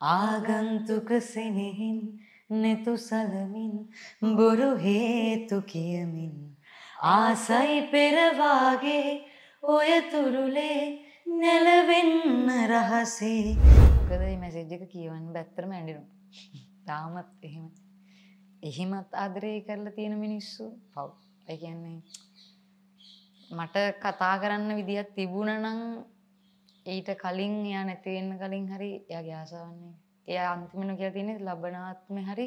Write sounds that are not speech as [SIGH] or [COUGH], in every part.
ආගන්තුක සෙනෙහින් නෙතු සලමින් බොරු හේතු කියමින් ආසයි පෙරවාගේ ඔය තුරුලේ නැලවෙන්න රහසේ මොකද මේ මැසේජ් එක කියවන්න බැත්තරම ඇඬෙනවා තාමත් එහෙම එහෙමත් ආදරය කරලා තියෙන මිනිස්සු පව් ඒ කියන්නේ මට කතා කරන්න විදිහක් තිබුණා නම් ඊට කලින් එයා නැතිවෙන්න කලින් හරි එයාගේ ආසාවන්නේ එයා අන්තිමන කියලා තියෙන්නේ ලබනාත්මේ හරි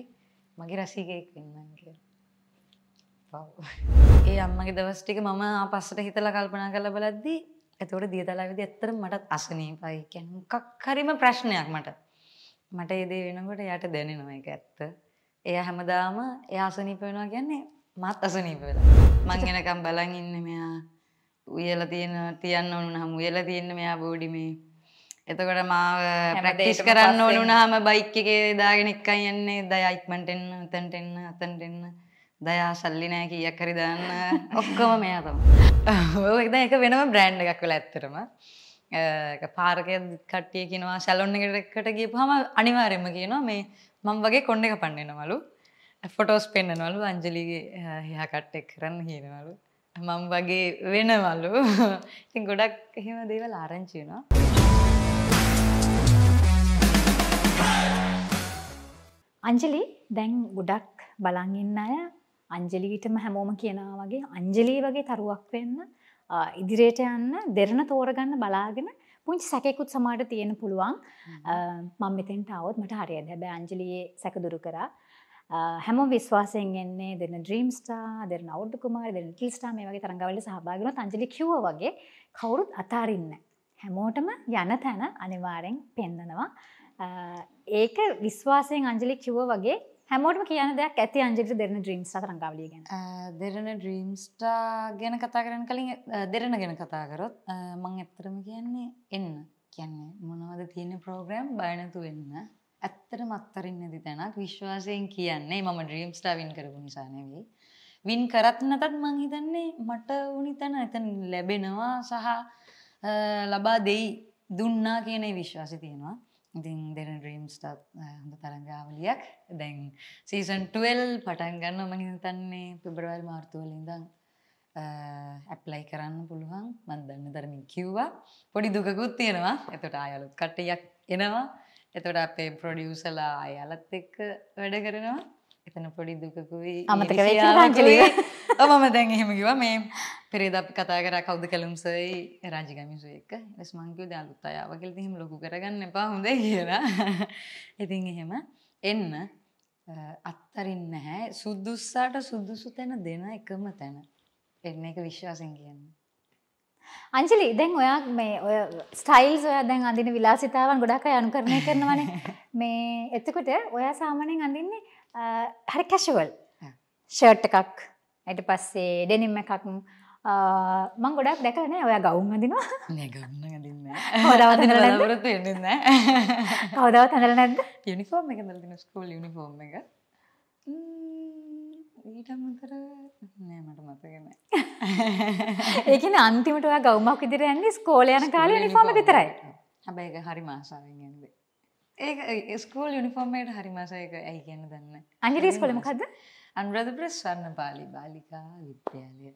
මගේ රසිකයෙක් වෙන්න කියලා. ඒ අම්මගේ දවස් ටික මම ආපස්සට හිතලා කල්පනා කරලා බලද්දී එතකොට දියතලාවේදී ඇත්තටම මටත් අසනීපයි. කියන්නේ මොකක් හරිම ප්‍රශ්නයක් මට. මට ඒ දේ වෙනකොට එයාට දැනෙනවා ඒක ඇත්ත. එයා හැමදාම එයා අසනීප වෙනවා කියන්නේ මාත් අසනීප වෙලා. මං එනකම් බලන් ඉන්නේ මෙයා උයල තියෙන තියන්න ඕනු හම උයල තියන්න මෙයා බෝඩිමේ එතකොට මාව ප්‍රදේශ කරන්න ඕනුනාම බයික් එකේ දාගෙනෙක්ක යන්නේ දයයික්මටෙන්න්න අතන්ටෙන්න්න අතන්ටෙන්න්න දයා සල්ලි නෑ කියක් කරි දන්න [LAUGHS] ඔක්කොම මෙයා තම ඕක්ද එක වෙනම බ්‍රෑන්් එකක් වෙල ඇත්තරම පාර්කය කට්ටිය කියෙනවා සැලොන්න එකටකට ගිය පහම අනිවාරෙන්ම කියනවා මේ මං වගේ කොන්්ඩ එක පන්නෙනවලු ෆොටෝස් පෙන්න්නනවලු අංජලිගේ හහකට්ටෙක් කරන්න කියනවලු මං වගේ වෙනවලු ඉතින් ගොඩක් එහෙම දේවල් ආරංචියනවා අංජලි දැන් ගොඩක් බලන් ඉන්න අය අංජලිටම හැමෝම කියනවා වගේ අංජලී වගේ තරුවක් වෙන්න ඉදිරියට යන්න දෙරණ තෝරගන්න බලාගෙන පුංචි සැකෙකුත් සමාට තියෙන පුළුවන් මං මෙතෙන්ට අවුත් මට හරියට හැබැයි අංජලියේ සැක දුරු කරා හැම විශ්වාසයෙන් එන්නේ දෙන ද්‍රීම්ස්ටා දෙන අවුදු කුමාර දෙන ටිල්ස්ටා මේ වගේ තරඟවලට සහභාගින අංජලි කිව්ව වගේ කවුරුත් අතාරින්න. හැමෝටම යන තැන අනිවාරෙන් පෙන්දනවා. ඒක විශ්වාසයෙන් අංජලි කිව්ව වගේ හැමෝටම කියන දෙයක් ඇති අංජලිට දෙරන ද්‍රීම්ස් තරංගාවලිය ගැන දෙරන ඩ්‍රීම්ස්ටා ගැන කතා කරන්න කලින් දෙරන ගැන කතාකරොත් මං ඇත්තරම කියන්නේ එන්න කියන්නේ මොනවද තියෙන ප්‍රෝග්‍රම් බයනතු වෙන්න ඇත්තටම අත්තරින් නැති තැනක් විශ්වාසයෙන් කියන්නේ මම ඩ්‍රීම් ස්ටා වින් කරපු නිසා නෙවෙයි. වින් කරත් නැතත් මං හිතන්නේ මට වුණි තැන එතන ලැබෙනවා සහ ලබා දෙයි දුන්නා කියන විශ්වාසය තියෙනවා. ඉතින් දෙන ඩ්‍රීම් ස්ටා හොඳ තරංගාවලියක් දැන් සීසන් 12 පටන් ගන්නවා මං හිතන්නේ පෙබරවාරි මාර්තු වල ඉඳන් ඇප්ලයි කරන්න පුළුවන් මන් දන්න තරමින් කිව්වා පොඩි දුකකුත් තියෙනවා එතට ආයලුත් කට්ටයක් එනවා එතොට අපේ ප්‍රඩියසලා අයාලත් එක්ක වැඩ කරනවා එතන පොඩි දුකකුයි අමතක රජලි මම දැන් එහෙමකිව මේ පෙරේද අප කතා කර කවුද කලුම්සයි රාජිකමිසු එක ස් මංකව දයාලුත් අයාවකල හිම ලොකු කරගන්න එපා හොඳ කියලා ඉතින් එහෙම එන්න අත්තරින්න හැ සුද්දුස්සාට සුද්දුසු තැන දෙන එකම තැන එන්න එක විශ්වාසෙන් කියන්න අංචලි දැන් ඔයා මේ ඔය ස්ටයිල්ස් ඔයා දැන් අඳින විලාසිතාවන් ගොඩක් අය අනුකරණය කරනවනේ [LAUGHS] මේ එතකොට ඔයා සාමාන්‍යයෙන් අඳින්නේ හරි කැෂුවල් ෂර්ට් එකක් ඊට පස්සේ ඩෙනිම් එකක් මම ගොඩක් දැකලා නෑ ඔයා ගවුම් අඳිනවා [LAUGHS] නෑ ගවුම් අඳින්නේ කවදාවත් අඳලා නැද්ද කවුරුත් වෙන්නේ නෑ කවදාවත් අඳලා නැද්ද යුනිෆෝම් එක අඳලා දින ස්කූල් යුනිෆෝම් එක ම්ම් ඊට මුතර නෑ මට මතකන ඒකන අන්තිමට ගෞමක් ඉදිර ඇන්නේ ස්කෝල යන කාල නිෆාම විතරයි හැබැයි එක හරි මාසාවෙන් ඇද ඒ ස්කෝල් යුනිෆෝර්මයට හරි මාසයක ඇයි කියන්න දන්න අංජරී ස්කොලමකද අන්රධ ප්‍රස්වන්න පාලි බාලිකා විද්‍යාලය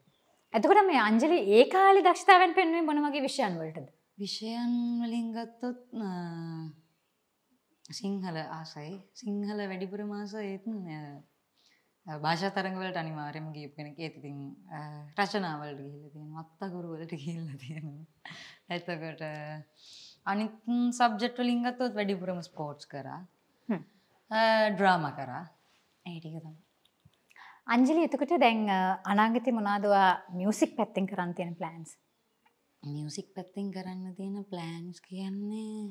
ඇතකොට මේ අංජලි ඒ කාලි දක්ෂතාවන් පෙන්වේ මොනවගේ විෂයන් වලටද විෂයන් වලින් ගත්තොත් සිංහල ආසයි සිංහල වැඩිපුර මාස ඒත් භාෂා තරඟවලට අනිවාර්යම ගීපු කෙනෙක් ඒත් ඉතින් රචනාවලට ගිහිල්ලා තියෙනවා අත්තගුරුවලට ගිහිල්ලා තියෙනවා එතකොට අනිත් සබ්ජෙක්ට් වලින් ගත්තොත් වැඩිපුරම ස්පෝර්ට්ස් කරා ඩ්‍රාමා කරා ඒ ටික තමයි අංජලි එතකොට දැන් අනාගතේ මොනවද මියුසික් පැත්තෙන් කරන්න තියෙන ප්ලෑන්ස් මියුසික් පැත්තෙන් කරන්න තියෙන ප්ලෑන්ස් කියන්නේ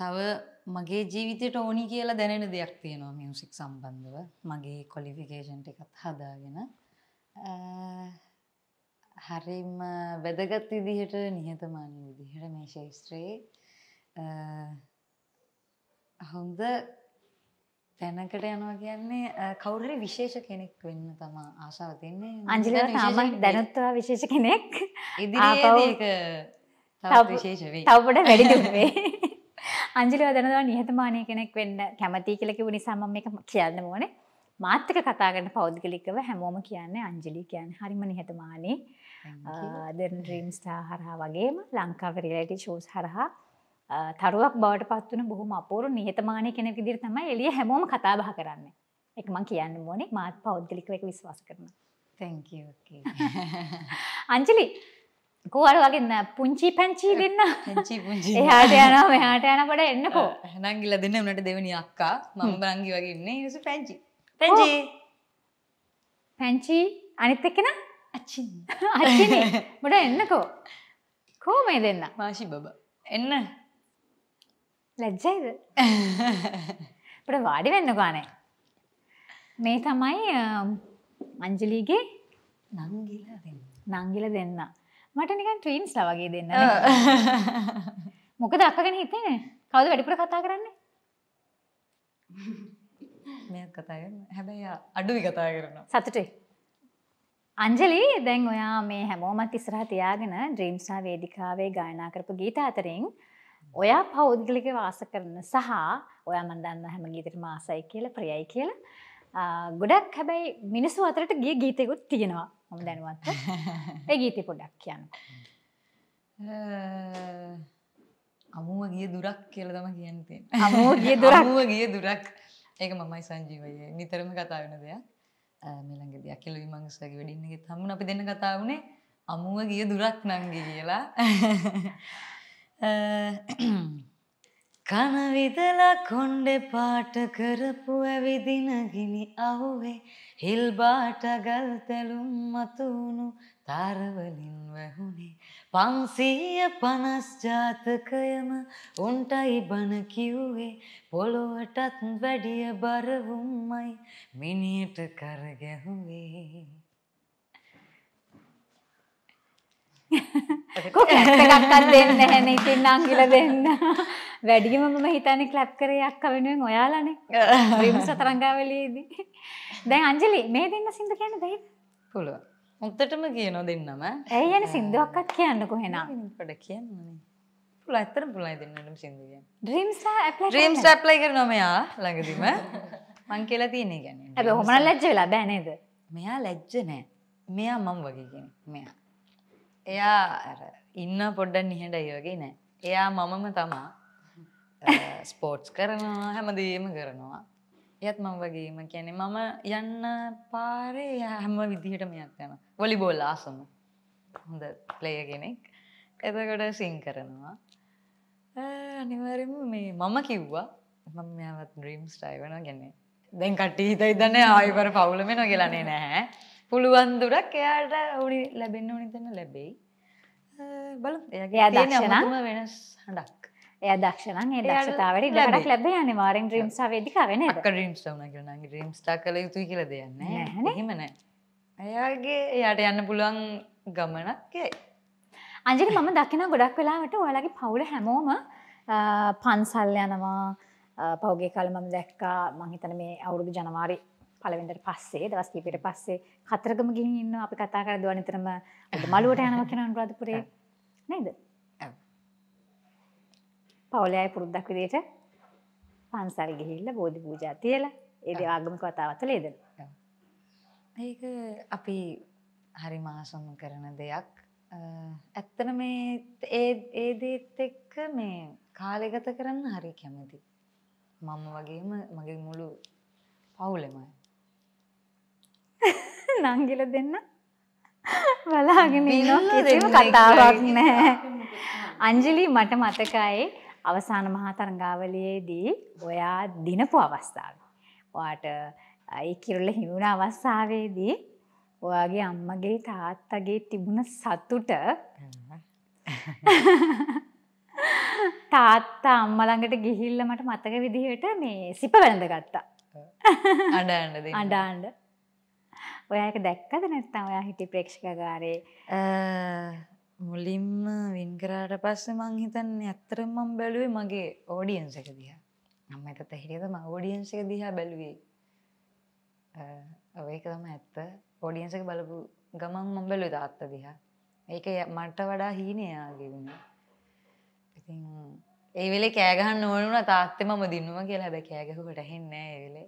තව මගේ ජීවිතයට ඕනි කියලා දැනෙන දෙයක් තියෙනවා මියසික් සම්බන්ධව මගේ කොලිෆිකේෂන්ට එකත් හදාගෙන හරිම වැදගත් විදිහට නිහතමානී විදිහට මේ ශේෂත්‍රයේ හොඳ තැනකට යනවා කියන්නේ කවුරහරි විශේෂ කෙනෙක් වෙන්න තමා ආශාව තින්නේ අංජලිව තාමත් දැනුත්වා විශේෂ කෙනෙක් ඉදිරියේදී ඒක තව විශේෂ වෙයි. තව පොඩ වැඩි දුම් වෙයි. අංජලිව දැනවා නිහතමානය කෙනෙක් වෙන්න කැමති කියලකිව නිසාම එක කියන්න ඕනේ මාත්තක කතාගන්න පෞද්ගලිකව හැමෝම කියන්න අංජලි කියන්න හරිම නිහතමානී දෙන් ්‍රීම්ස්ටා හරහා වගේම ලංකාව රිලටි ෂෝස් හරහා තරුවක් බවට පත්වන බොහොම අපූරු නිහතමානය කෙන විදිර තමයි එලිය හැමෝම කතාබහ කරන්න එකම කියන්න මෝනේ මාත් පෞද්ගලිකව එක විශ්වාස කරන තැක [LAUGHS] අංජලි කෝර වගේන්න පුංචි පැංචි දෙන්න පුංචි පුංචි එහාට යනවා මෙහාට යනකොට එන්නකෝ එහෙනම් ගිල දෙන්න උනට දෙවෙනි අක්කා මම බංගි වගේ ඉන්නේ ඉසු පැංචි පැංචි පැංචි අනිත් එක්කෙනා අච්චි අච්චි මොඩ එන්නකෝ කොහොමද දෙන්න මාෂි බබා එන්න ලැජ්ජයිද අපිට වාඩි වෙන්නකෝ අනේ මේ තමයි අංජලිගේ නංගිලා දෙන්න නංගිලා දෙන්නා මට නිකන් ට්‍රීන්ස් ලවගේ දෙන්න මොක දක්කගෙන හිතේ කවද වැඩිපුර කතා කරන්න මේ කතා හැබැයි අඩුවි කතා කරන සතුටේ අංජලි දැන් ඔයා මේ හැමෝමත් ඉස්රහ තියාගෙන ද්‍රීම්සා වේදිකාවේ ගායනා කරපු ගීත අතරින් ඔයා පෞද්ගලික වාස කරන සහ ඔයා මන්දන්න හැම ගීතට මාසයි කියල ප්‍රියයි කියලා ගොඩක් හැබැයි මිනිස්සු අතරට ගිය ගීතයකුත් තියෙනවා හොම දැනුවත් [LAUGHS] ඒ ගීතය පොඩක් කියන්න. අමුව ගිය දුරක් කියල තම කියන්තේ අමුව ගිය දුරක්ුව ගිය දුරක් ඒක මමයි සංජීවයේ නිතරම කතාාවන දෙයක් මෙළඟ දෙයක්කිල විමංසගේ වැඩින්නගේ තමුණ අපි දෙන්න කතාවනේ අමුව ගිය දුරක් නංගි කියලා [LAUGHS] කන විදලා කොණ්ඩෙ පාට කරපු ඇවිදින ගිනි අවුවේ හිල් බාට ගල් තැලුම් මතුුණු තරවලින් වැහුණේ පන්සීය පනස් ජාතකයම උන්ටයි බණ කිව්වේ පොළොවටත් වැඩිය බරවුම්මයි මිනියට කරගැහුවේ [LAUGHS] කැත්තකක්කත් දෙන්න හැන ඉතින් අංගිල දෙන්න [LAUGHS] වැඩියම මම හිතන්නේ ක්ලැප් කරේ අක්ක වෙනුවෙන් ඔයාලානේ [LAUGHS] රිම් සතරංගාවලියේදී දැන් අංජලි මේ දෙන්න සින්දු කියන්න දෙයිද පුළුවන් මුත්තටම කියනවා දෙන්නම ඇයි යන සින්දුවක්වත් කියන්නකෝ එහෙනම් පොඩ කියන්නනේ පුළුවන් ඇත්තටම පුළුවන් දෙන්නම සින්දු කියන්න ඩ්‍රීම්ස් ඇප්ලයි ඩ්‍රීම්ස් ඇප්ලයි කරනවා මෙයා ළඟදිම මං කියලා තියෙන එක يعني හැබැයි ඔහොම නම් ලැජ්ජ වෙලා බෑ නේද මෙයා ලැජ්ජ නෑ මෙයා මම වගේ කෙනෙක් මෙයා එයා ඉන්න පොඩ්ඩන් නිහට යෝගේ නෑ එයා මමම තමා [LAUGHS] ස්පෝට්ස් කරනවා හැමදීම කරනවා යත් මම වගේම කියැනෙ මම යන්න පාරේ හැම විදිහට මෙයක් යන වොලි බෝල් ආසම හොඳ ප්ලය කෙනෙක් එතකොට සිං කරනවා අනිවරම මේ මම කිව්වා මම මෙයාවත් ්‍රීම් ස්ටයි වන ගැන්නේ දැන් කට්ටි හිත ඉදන්න ආයවර පවුලම නොගෙලනේ නැහැ පුළුවන් දුරක් එයාට ඕනි ලැබෙන්න ඕනිතන්න ලැබෙයි බල එයා දක්ෂණම වෙනස් හඬක් එය දක්ෂණ ඒ දක්ෂතාවට ඩක් ලැබේ අනිවාරෙන් ්‍රීම්ස වේදික වෙන ්‍රීම්ස් න ්‍රීම්ස්ටා කල යුතු කියල දෙයන්න හෙමන එයාගේ එයාට යන්න පුළුවන් ගමනක්කයි අජරි මම දකින ගොඩක් වෙලාවට ඔයාලගේ පවුල හැමෝම පන්සල් යනවා පෞගේ කල මම දැක්කා මහිතන මේ අවුරුදු ජනවාරි පළවෙනිට පස්සේ දවස් කීපයකට පස්සේ කතරගම ගිහින් ඉන්නවා අපි කතා කරලා දුවා නිතරම මළුවට යනවා කියන අනුරාධපුරේ නේද? ඔව්. පවුලේ අය පුරුද්දක් විදිහට පන්සල් ගිහිල්ලා බෝධි පූජා තියලා ඒ දේ ආගමික වතාවතල යෙදෙනවා. ඒක අපි හරි මාසොම් කරන දෙයක් ඇත්තන මේ ඒ දේත් එක්ක මේ කාලෙගත කරන්න හරි කැමති. මම වගේම මගේ මුළු පවුලෙමයි. [LAUGHS] නංගිල දෙන්න බලාගෙන කිසිම කතාවක් නෑ. [LAUGHS] අංජලි මට මතකයි අවසාන මහා තරගාවලියේදී ඔයා දිනපු අවස්ථාව. ඔයාට ඒ කිරුල්ල හිවුණ අවස්ථාවේදී ඔයාගේ අම්මගේ තාත්තගේ තිබුණ සතුට [LAUGHS] තාත්තා අම්මළඟට ගිහිල්ල මට මතක විදිහට මේ සිප වැළඳ ගත්තා. අඩාන්ඩ අඩාන්ඩ ඔයාක දැක්කද නැත්තම් ඔයා හිටි ප්‍රේක්ෂකකාරේ මුලින්ම වින්කරාට පස්සේ මං හිතන්නේ ඇත්තරම මම බැලුවේ මගේ ඕඩියන්ස් එක දිහා. මම එතත හිටියද මම ඕඩියන්ස් එක දිහා බැලුවේ. අ ඒක තමයි ඇත්ත. ඕඩියන්ස් එක බලපු ගමන් මම බැලුවේ තාත්තා දිහා. ඒක මට වඩා හීනයාගේ වුණා. ඉතින් ඒ වෙලේ කෑ ගහන්න ඕන වුණා තාත්තේ මම දිනුවා කියලා හැබැයි කෑ ගැහුවට ඇහෙන්නේ නැහැ ඒ වෙලේ.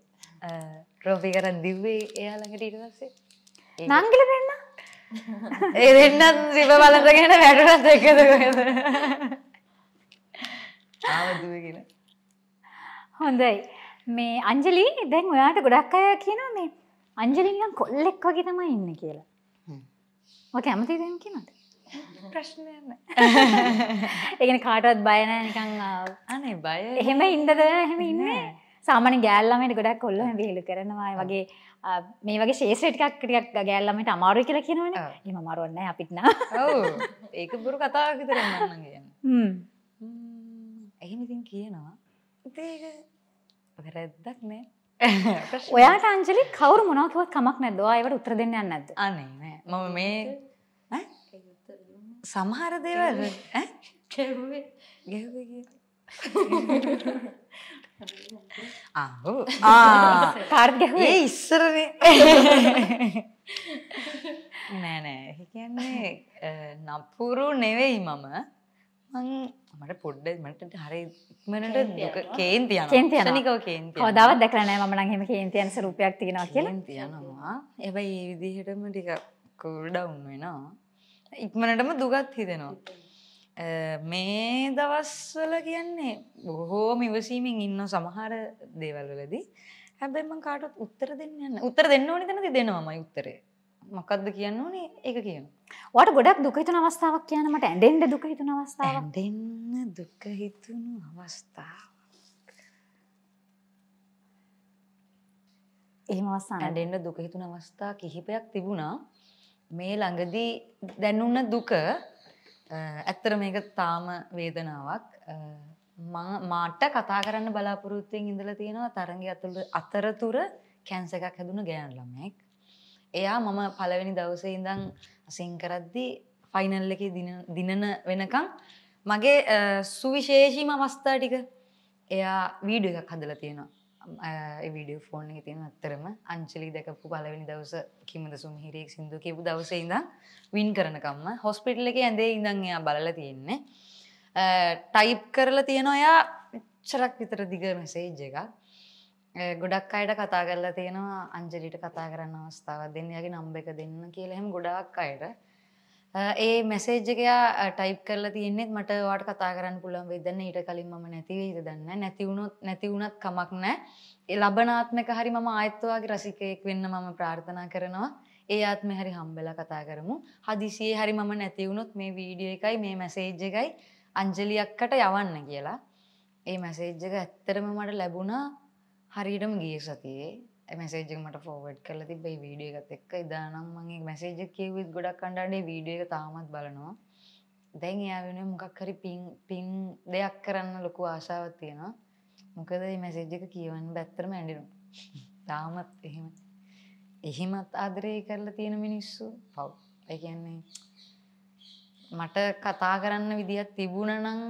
රෝපි කරන් දිව්වේ එයා ළඟට ඊට පස්සේ නංගිල දෙන්න ඒ දෙන්නත් සිප බලඳගෙන වැටුණත් එකද කොහෙද ආවදුව කියලා හොඳයි මේ අංජලි දැන් ඔයාට ගොඩක් අය කියනවා මේ අංජලි නිකන් කොල්ලෙක් වගේ තමයි ඉන්නේ කියලා. ඔය කැමතිද එහෙම කියනද? ප්‍රශ්නයක් නෑ. ඒ කියන්නේ කාටවත් බය නෑ නිකන් අනේ බය. එහෙම ඉන්නද එහෙම ඉන්නේ? සාමාන ගෑල්ලමට ගොඩක් කොල්ල විහිලු කරනවා වගේ මේ වගේ ශේෂටකක් ටිකක් ගෑල්ලමට අමාරු කියලා කියනවන එම මරුවන්න අපිත්න ඒක බුරු කතා විතර එහෙමතින් කියනවා වැරැද්දක් නෑ [LAUGHS] ඔයා ටංජලි කවරු මොනවකිවත් කමක් නැද්දවා ඒවට උත්තර දෙන්න යන්න නැද්ද අනේ නෑ මම මේ සමහර දේවල් ගැහුවේ ගැහුවේ [LAUGHS] පාර්ග ඒ ඉස්සරන නෑනෑ කියන්නේ නපුරු නෙවෙයි මම මට පොඩ්ඩ මට හරි ඉක්මනට කේන්තිය කේන්තියනකෝ කේන්ති දවත් දැකරනෑ මන හෙම කේන්තියන් සරූපයක් තිෙනවා කියලා තියනවා එබයි ඒ විදිහටම ටික කුල්ඩ උන්වෙනවා ඉක්මනටම දුගත් හිදෙනවා මේ දවස්වල කියන්නේ බොහෝ මිවසීමෙන් ඉන්න සමහර දේවල්වලදී හැබැයිම කාටත් උත්තර දෙන්න යන්න උත්තර දෙන්න ඕනි තැනදී දෙනවාමයි උත්තරේ මොකක්ද කියන්න ඕනේ ඒක කියන. වට ගොඩක් දුකහිතුන අවස්ථාවක් කියන මට ඇඩෙන්ඩ දුකහිතුන අවස්ථාවක් දෙන්න දුකහිතුණු අවස්ථාව. එහම අවස්ථාන ඇඩෙන්ඩ දුකහිතුන අවස්ථා කිහිපයක් තිබුණා මේ ළඟදී දැනුන්න දුක ඇත්තර මේක තාම වේදනාවක් මාට කතා කරන්න බලාපොරොත්තුවෙන් ඉඳල තියෙනවා තරග ඇතුළ අතරතුර කැන්ස එකක් හැදුන ගෑන් ළමෙක් එයා මම පළවෙනි දවසේ ඉඳං සිංකරද්දි ෆයිනල් එක දිනන වෙනකං මගේ සුවිශේෂීම අවස්ථා ටික එයා වීඩ එකක් හදල තියෙනවා විඩිය ෆෝන් හිතින් අත්තරම අංචලි දැකපු පලවෙනි දවස කිමද සුම්හිරෙක් සිදු කියෙපු දවසේ ඉඳම් වින් කරනකම්ම හොස්පිටල් එක ඇඳේ ඉඳංයා බලල තියෙන්නේ ටයිප් කරලා තියෙන ඔයා චරක් විතර දිග මෙසේජ් එකක් ගොඩක් අයට කතා කරලා තියෙනවා අංජලිට කතා කරන්න අවස්ථාව දෙන්නගේ නම්බ එක දෙන්න කියලෙම ගොඩක් අයට ඒ මෙසේජ්ජකයා ටයිප් කරලා තියෙන්නේෙත් මට වාට කතා කරන්න පුළන් වෙදන්න ඊට කලින් ම නැතිවේද දන්න නැතිවුණොත් නැතිවුණත් කමක් නෑ ඒ ලබනාත්මක හරි මම ආයත්වවාගේ රසිකයෙක් වෙන්න මම ප්‍රාර්ථනා කරනවා ඒ ආත්ම හැරි හම්බෙල කතා කරමු හදිසිේ හරි මම නැතිවුණොත් මේ වීඩිය එකයි මේ මැසේජ්ජ එකයි අංජලියක්කට යවන්න කියලා ඒ මැසේජ්ජක ඇත්තරම මට ලැබුණා හරියටම ගිය සතියේ මැසේජ මට ෆෝවඩ් කල තිබයි වීඩිය එකත් එක්ක ඉදානම් මගේ මැසේජ කිවත් ගොඩක් කණ්ඩාඩේ වීඩිය එක තාමත් බලනවා දැන් එයා වෙන මොකක් හරි පින් පින් දෙයක් කරන්න ලොකු ආශාවක් තියෙනවා මොකද මැසේජ් එක කියවන්න බැත්තරම ඇඩිනු තාමත් එහෙම එහෙමත් ආදරය කරලා තියෙන මිනිස්සු පව් එකන්නේ මට කතා කරන්න විදිහත් තිබුණ නම්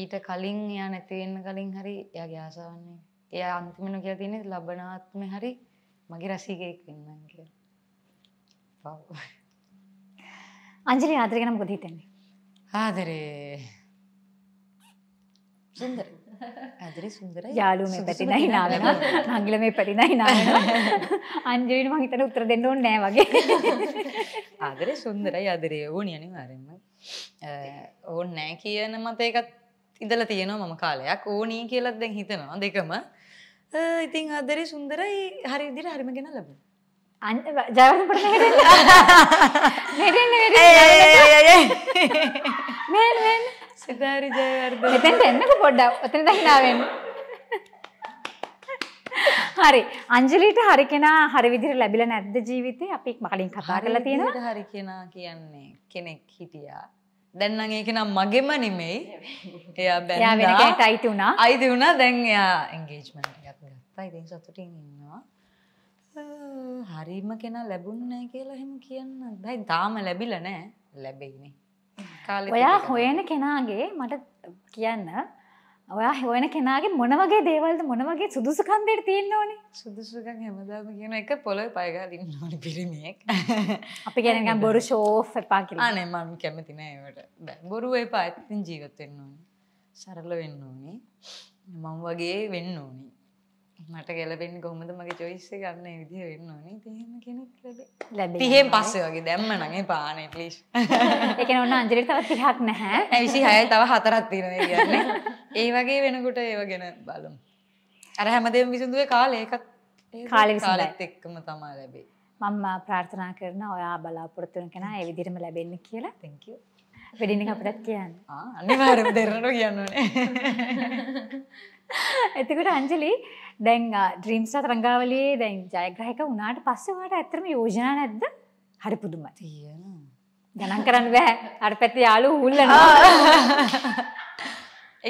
ඊට කලින් එයා නැතිවෙන්න කලින් හරි එයාගේ ආසාවන්නේ ඒ අන්තිමන කිය තියනෙ ලබනාත්ම හරි මගේ රසීකයෙක් වෙන්නන් කිය පව් අංජලි ආදරගෙන මොකද හිතන්නේ ආදරේ සුන්දර ඇදරි සුන්දර යාලු මේ පැටින හිනාගෙන නංගිල මේ පැටින හිනාගෙන අංජලිට මං හිතන උත්තර දෙන්න ඕනේ නෑ වගේ ආදරේ සුන්දරයි ආදරේ ඕනි අනිවාර්යෙන්ම ඕන් නෑ කියන මත ඒකත් ඉඳලා තියෙනවා මම කාලයක් ඕනි කියලා දැන් හිතනවා දෙකම ඉතින් අදරේ සුන්දරයි හරි විදිහට හරිම ගෙන ලබන අන්න ජයවර්ධන පටන් සිතාරි ජයවර්ධන එතෙන්ට එන්නකෝ පොඩ්ඩක් ඔතන දහිනාවෙන්න හරි අංජලිට හරි කෙනා හරි විදිහට ලැබිලා නැද්ද ජීවිතේ අපි කලින් කතා කරලා තියෙනවා හරි කෙනා කියන්නේ කෙනෙක් හිටියා දැන්නම් ඒක නම් මගෙම නෙමෙයි එයා බැලට අයිති වුණා අයිති වුණා දැන් එයා එංගේජ්මට ගත්තා ඉතින් සතුටින් ඉන්නවා හරිම කෙනා ලැබුන්නෑ කියලා හෙම කියන්න දැයි තාම ලැබිල නෑ ලැබෙයිනේ ඔයා හොයන කෙනාගේ මට කියන්න ඔයා හොයන කෙනගේ මොනවගේ දේවල්ද මොනවගේ සුදුසුකන්දයට තියන්න ඕන සුදුසුකන් හැමදාම කියන එක පොලොයි පයගලන්න ඕන පිරිමියෙක් අපි ගැනගම් බොරු ශෝ් එපා කියලානේ මම කැමති නෑවට බොරු එපා ඇත්තින් ජීවත්වෙන්න ඕනි සරල වෙන්න ඕනේ මං වගේ වෙන්න ඕනි මට ගැලබෙන් කොහොමද මගේ චොයිස්ස ගන්න විදිහ වෙන්න ඕනේ තහෙම කෙනෙක් ලැබ තිහෙන් පස්සේ වගේ දැම්ම නගේ පානය පලිස් එක ඔන්න අන්ජරට තවත් තිහක් නැහැ ඇවිසි හය තව හතරත් තිරන කියන්න ඒ වගේ වෙනකුට ඒව ගැන බලම් ඇර හැමදම විසුදුව කාල ඒකත් කාලි කාලත් එක්කම තමා ලැබේ මම ප්‍රාර්ථනා කරන ඔයා බලාපොරත්තුන කෙන එවිදිරම ලැබෙන්න කියලා තැක වැඩිනි අපටත් කියන්න [LAUGHS] අනිවාරම දෙරනට කියන්නනේ [LAUGHS] එතකට අංජලී දැන් ද්‍රීම්ස් තරංගාවලේ දැන් ජයග්‍රහක වුණාට පස්සවාට ඇත්තම යෝජනා නැද්ද හරි පුදුම ගණන් කරන්න බෑ අර පැති යාලු හුල්ලන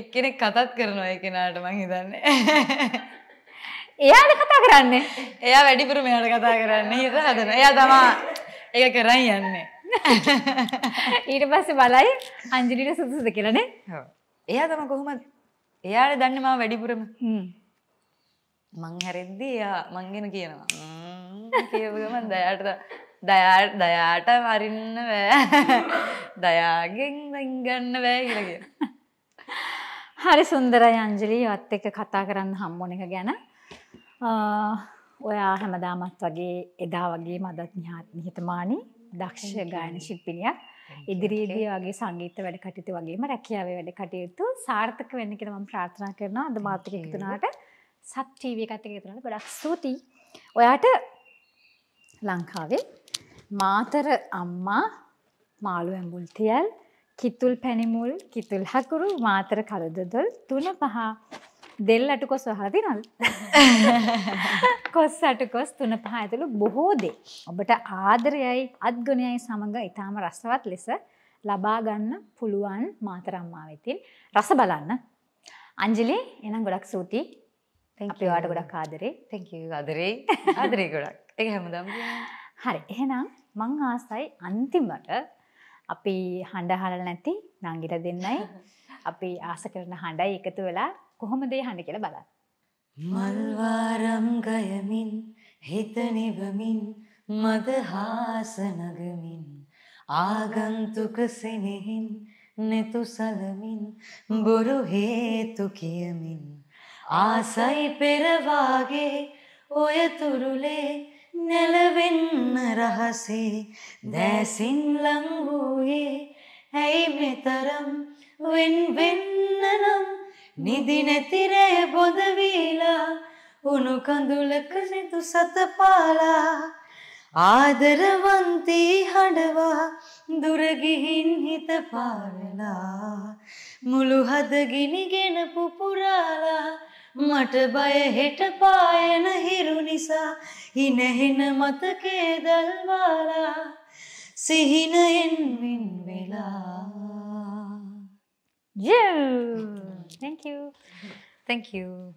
එක්කෙනෙක් කතත් කරනවා එකෙනට මං හිතන්නේ එයාට කතා කරන්නේ එයා වැඩිපුර මෙයාට කතා කරන්නේ හිත හදන එයා තමා ඒක කරන් යන්නේ ඊට පස්සේ බලයි අංජලිට සුදුසුද කියලානේ එයා තම කොහොමද එයාට දන්නේ මම වැඩිපුරම මං හැරෙද්දී එයා මංගෙන කියනවා කියපුගමන් දයාට දයා දයාට වරින්න බෑ දයාගෙන් දැන්ගන්න බෑ කියලගෙන හරි සුන්දරයි අංජලී ඔත් එක්ක කතා කරන්න හම්බුන එක ගැන ඔයා හැමදාමත් වගේ එදා වගේ මදත් නිහතමානී දක්ෂ ගායන ශිල්පිනියක් ඉදිරියේදී වගේ සංගීත වැඩ කටයුතු වගේම රැකියාවේ වැඩ කටයුතු සාර්ථක වෙන්න කියලා මම ප්‍රාර්ථනා කරනවා අද මාතෘකාවට සත් ටීව එකත් එක තුරට ගොඩක් ස්තුතියි ඔයාට ලංකාවේ මාතර අම්මා මාළු ඇඹුල්තියල් කිතුල් පැනිමුල් කිතුල් හකුරු මාතර කරදදොල් තුන පහ දෙල් අටුකොස් වහති නල් කොස් අටකොස් [LAUGHS] තුන පහ ඇතුළු බොහෝ දේ. ඔබට ආදරයයි අත්ගුණයයි සමඟ ඉතාම රස්සවත් ලෙස ලබාගන්න පුළුවන් මාතරම්මා වෙතින් රස බලන්න. අංජලි එනම් ගොඩක් සූතියි තැන්කවාට ගොඩක් ආදරේ තැක අදරේ ආදරේ ගොඩක් එක හැමදම් හරි එහෙනම් මං ආසයි අන්තිමට අපි හඬහල නැති නංගිට දෙන්නයි [LAUGHS] අපි ආස කරන හඬයි එකතු වෙලා කොහොම දේ හඬ කියල බල මල්වාරම් ගයමින් හිතනිවමින් මද හාසනගමින් ආගන්තුක සෙනෙහින් නෙතු සලමින් බොරු හේතු කියමින් ආසයි පෙරවාගේ ඔය තුරුලේ නැලවෙන්න රහසේ දැසින් ලංවූයේ ඇයි මෙතරම් වෙන් වෙන්නනම් නිදිනැතිරේ බොදවීලා උණු කඳුලක සිතු සතපාලා ආදරවන්තී හඬවා දුරගිහින් හිත පාරලා මුළු හද ගිනිගෙන පුපුරාලා මට බය හෙට පායන හිරු නිසා හිනහින මතකේ දල්වාලා සිහිනයෙන් වින් වෙලා Yeah! Thank you. Thank you.